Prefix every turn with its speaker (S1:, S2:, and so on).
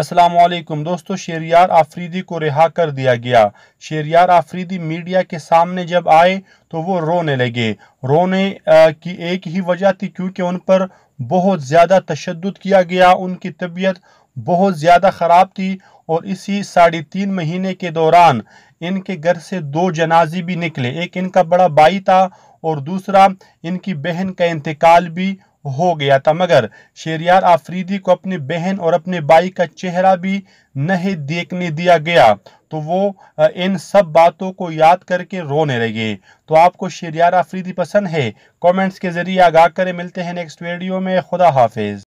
S1: असलम दोस्तों शेरियार आफरीदी को रिहा कर दिया गया शेरियार आफरीदी मीडिया के सामने जब आए तो वो रोने लगे रोने की एक ही वजह थी क्योंकि उन पर बहुत ज़्यादा तशद किया गया उनकी तबीयत बहुत ज़्यादा ख़राब थी और इसी साढ़े तीन महीने के दौरान इनके घर से दो जनाजे भी निकले एक इनका बड़ा भाई था और दूसरा इनकी बहन का इंतकाल भी हो गया था मगर शेरियार आफरीदी को अपनी बहन और अपने भाई का चेहरा भी नहीं देखने दिया गया तो वो इन सब बातों को याद करके रोने लगे तो आपको शेरियार आफरीदी पसंद है कमेंट्स के ज़रिए आगाह करें मिलते हैं नेक्स्ट वीडियो में खुदा हाफिज़